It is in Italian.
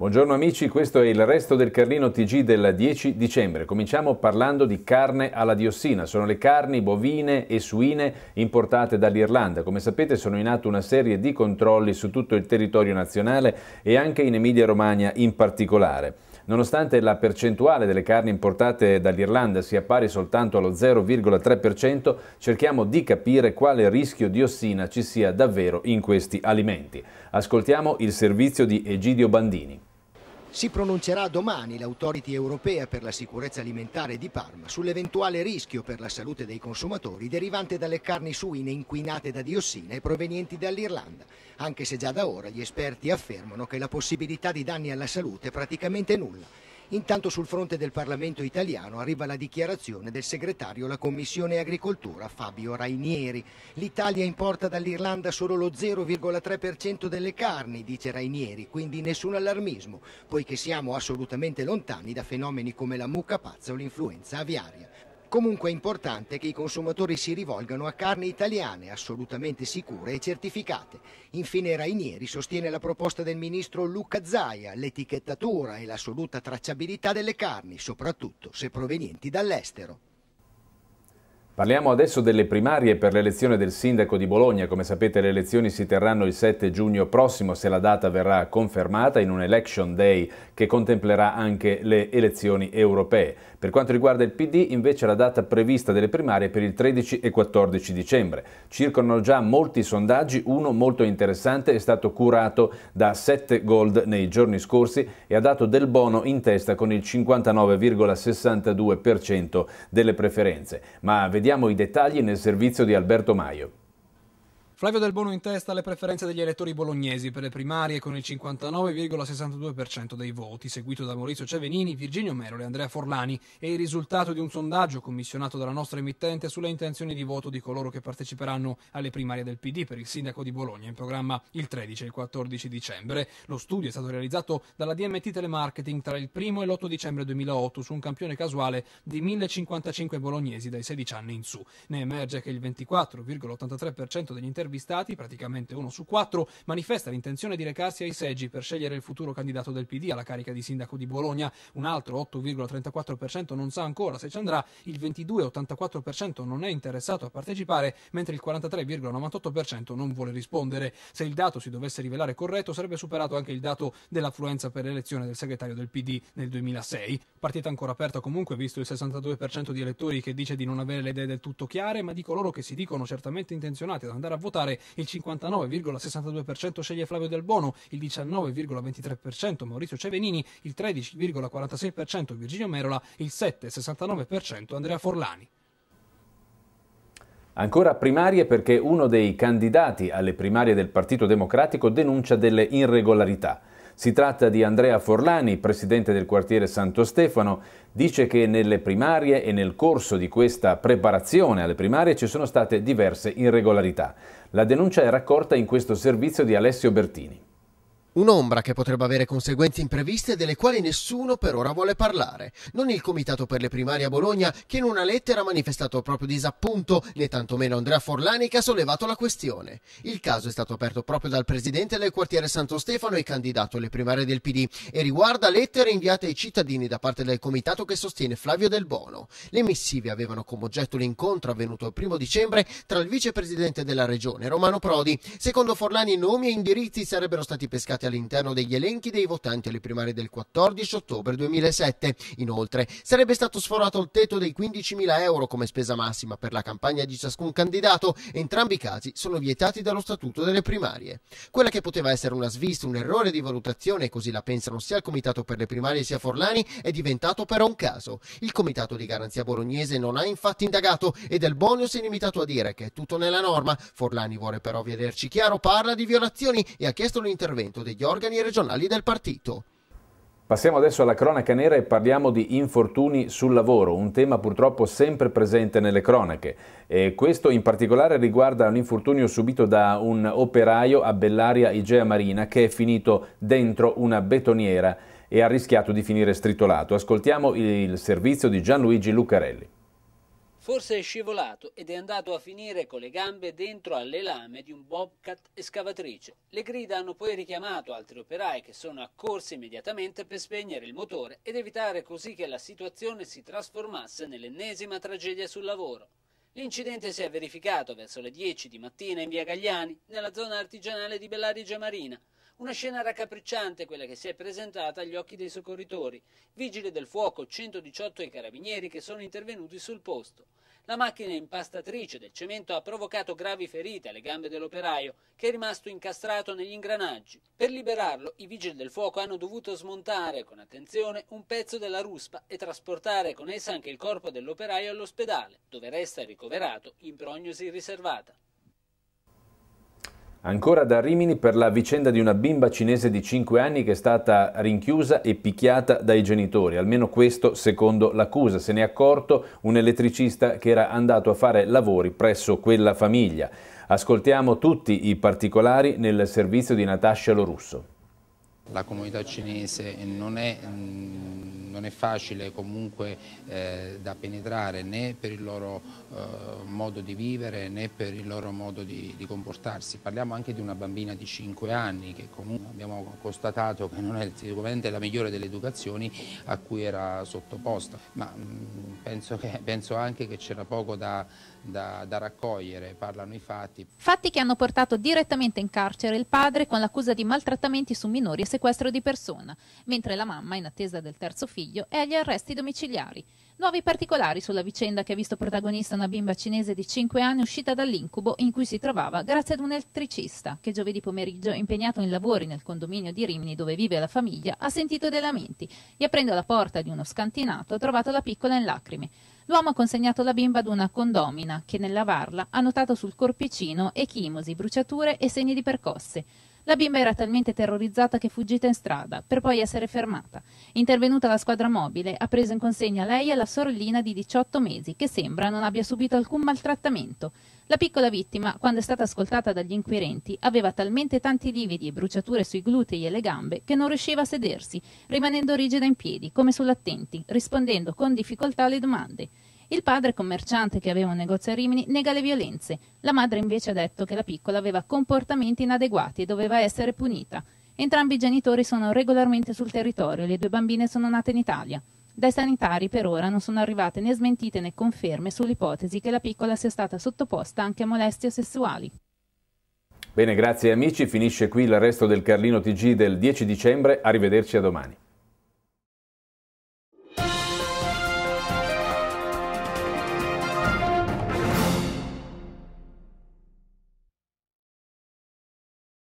Buongiorno amici, questo è il resto del Carlino TG del 10 dicembre. Cominciamo parlando di carne alla diossina. Sono le carni bovine e suine importate dall'Irlanda. Come sapete sono in atto una serie di controlli su tutto il territorio nazionale e anche in Emilia-Romagna in particolare. Nonostante la percentuale delle carni importate dall'Irlanda sia pari soltanto allo 0,3%, cerchiamo di capire quale rischio diossina ci sia davvero in questi alimenti. Ascoltiamo il servizio di Egidio Bandini. Si pronuncerà domani l'Autority europea per la sicurezza alimentare di Parma sull'eventuale rischio per la salute dei consumatori derivante dalle carni suine inquinate da diossine provenienti dall'Irlanda, anche se già da ora gli esperti affermano che la possibilità di danni alla salute è praticamente nulla Intanto sul fronte del Parlamento italiano arriva la dichiarazione del segretario alla Commissione Agricoltura Fabio Rainieri. L'Italia importa dall'Irlanda solo lo 0,3% delle carni, dice Rainieri, quindi nessun allarmismo, poiché siamo assolutamente lontani da fenomeni come la mucca pazza o l'influenza aviaria. Comunque è importante che i consumatori si rivolgano a carni italiane assolutamente sicure e certificate. Infine Rainieri sostiene la proposta del ministro Luca Zaia, l'etichettatura e l'assoluta tracciabilità delle carni, soprattutto se provenienti dall'estero. Parliamo adesso delle primarie per l'elezione del sindaco di Bologna. Come sapete le elezioni si terranno il 7 giugno prossimo se la data verrà confermata in un election day che contemplerà anche le elezioni europee. Per quanto riguarda il PD invece la data prevista delle primarie è per il 13 e 14 dicembre. Circolano già molti sondaggi, uno molto interessante è stato curato da 7 Gold nei giorni scorsi e ha dato del bono in testa con il 59,62% delle preferenze. Ma vediamo Vediamo i dettagli nel servizio di Alberto Maio. Flavio Del Bono in testa alle preferenze degli elettori bolognesi per le primarie con il 59,62% dei voti, seguito da Maurizio Cevenini, Virginio Merole e Andrea Forlani. È il risultato di un sondaggio commissionato dalla nostra emittente sulle intenzioni di voto di coloro che parteciperanno alle primarie del PD per il sindaco di Bologna in programma il 13 e il 14 dicembre. Lo studio è stato realizzato dalla DMT Telemarketing tra il 1 e l'8 dicembre 2008 su un campione casuale di 1055 bolognesi dai 16 anni in su. Ne emerge che il 24,83% degli interventi intervistati, praticamente uno su quattro, manifesta l'intenzione di recarsi ai seggi per scegliere il futuro candidato del PD alla carica di sindaco di Bologna. Un altro 8,34% non sa ancora se ci andrà, il 22,84% non è interessato a partecipare, mentre il 43,98% non vuole rispondere. Se il dato si dovesse rivelare corretto, sarebbe superato anche il dato dell'affluenza per l'elezione del segretario del PD nel 2006. Partita ancora aperta comunque, visto il 62% di elettori che dice di non avere le idee del tutto chiare, ma di coloro che si dicono certamente intenzionati ad andare a votare votare, il 59,62% sceglie Flavio Del Bono, il 19,23% Maurizio Cevenini, il 13,46% Virginio Merola, il 7,69% Andrea Forlani. Ancora primarie perché uno dei candidati alle primarie del Partito Democratico denuncia delle irregolarità. Si tratta di Andrea Forlani, presidente del quartiere Santo Stefano, dice che nelle primarie e nel corso di questa preparazione alle primarie ci sono state diverse irregolarità. La denuncia è raccolta in questo servizio di Alessio Bertini. Un'ombra che potrebbe avere conseguenze impreviste delle quali nessuno per ora vuole parlare. Non il Comitato per le Primarie a Bologna che in una lettera ha manifestato il proprio disappunto, né tantomeno Andrea Forlani che ha sollevato la questione. Il caso è stato aperto proprio dal presidente del quartiere Santo Stefano e candidato alle primarie del PD e riguarda lettere inviate ai cittadini da parte del comitato che sostiene Flavio Del Bono. Le missive avevano come oggetto l'incontro avvenuto il primo dicembre tra il vicepresidente della regione Romano Prodi. Secondo Forlani nomi e indirizzi sarebbero stati pescati confermati all'interno degli elenchi dei votanti alle primarie del 14 ottobre 2007. Inoltre, sarebbe stato sforato il tetto dei 15.000 euro come spesa massima per la campagna di ciascun candidato, entrambi i casi sono vietati dallo statuto delle primarie. Quella che poteva essere una svista, un errore di valutazione, così la pensano sia il Comitato per le primarie sia Forlani, è diventato però un caso. Il Comitato di Garanzia Bolognese non ha infatti indagato e Del Bonio si è limitato a dire che è tutto nella norma. Forlani vuole però vederci chiaro, parla di violazioni e ha chiesto l'intervento dei degli organi regionali del partito. Passiamo adesso alla cronaca nera e parliamo di infortuni sul lavoro, un tema purtroppo sempre presente nelle cronache. E questo in particolare riguarda un infortunio subito da un operaio a Bellaria Igea Marina che è finito dentro una betoniera e ha rischiato di finire stritolato. Ascoltiamo il servizio di Gianluigi Lucarelli. Forse è scivolato ed è andato a finire con le gambe dentro alle lame di un bobcat escavatrice. Le grida hanno poi richiamato altri operai che sono accorsi immediatamente per spegnere il motore ed evitare così che la situazione si trasformasse nell'ennesima tragedia sul lavoro. L'incidente si è verificato verso le 10 di mattina in via Gagliani, nella zona artigianale di Bellarigia Marina. Una scena raccapricciante quella che si è presentata agli occhi dei soccorritori, vigili del fuoco 118 e carabinieri che sono intervenuti sul posto. La macchina impastatrice del cemento ha provocato gravi ferite alle gambe dell'operaio, che è rimasto incastrato negli ingranaggi. Per liberarlo, i vigili del fuoco hanno dovuto smontare con attenzione un pezzo della ruspa e trasportare con essa anche il corpo dell'operaio all'ospedale, dove resta ricoverato in prognosi riservata. Ancora da Rimini per la vicenda di una bimba cinese di 5 anni che è stata rinchiusa e picchiata dai genitori, almeno questo secondo l'accusa. Se ne è accorto un elettricista che era andato a fare lavori presso quella famiglia. Ascoltiamo tutti i particolari nel servizio di Natascia Lorusso. La comunità cinese non è, mm, non è facile comunque eh, da penetrare né per il loro eh, modo di vivere né per il loro modo di, di, comportarsi. Parliamo anche di una bambina di 5 anni che comunque abbiamo constatato che non è sicuramente la migliore delle educazioni a cui era sottoposta, ma mh, mm, penso, che, penso, anche che c'era poco da, da, da raccogliere, parlano i fatti. Fatti che hanno portato direttamente in carcere il padre con l'accusa di maltrattamenti su minori e sequestro di persona, mentre la mamma, in attesa del terzo figlio, è agli arresti domiciliari. Nuovi particolari sulla vicenda che ha visto protagonista una bimba cinese di 5 anni uscita dall'incubo in cui si trovava grazie ad un elettricista che giovedì pomeriggio, impegnato in lavori nel condominio di Rimini dove vive la famiglia, ha sentito dei lamenti e aprendo la porta di uno scantinato ha trovato la piccola in lacrime. L'uomo ha consegnato la bimba ad una condomina che nel lavarla ha notato sul corpicino echimosi, bruciature e segni di percosse. La bimba era talmente terrorizzata che è fuggita in strada, per poi essere fermata. Intervenuta la squadra mobile, ha preso in consegna lei e la sorellina di 18 mesi, che sembra non abbia subito alcun maltrattamento. La piccola vittima, quando è stata ascoltata dagli inquirenti, aveva talmente tanti lividi e bruciature sui glutei e le gambe che non riusciva a sedersi, rimanendo rigida in piedi, come sull'attenti, rispondendo con difficoltà alle domande. Il padre commerciante che aveva un negozio a Rimini nega le violenze. La madre invece ha detto che la piccola aveva comportamenti inadeguati e doveva essere punita. Entrambi i genitori sono regolarmente sul territorio e le due bambine sono nate in Italia. Dai sanitari per ora non sono arrivate né smentite né conferme sull'ipotesi che la piccola sia stata sottoposta anche a molestie sessuali. Bene, grazie amici, finisce qui l'arresto del Carlino TG del 10 dicembre, arrivederci a domani.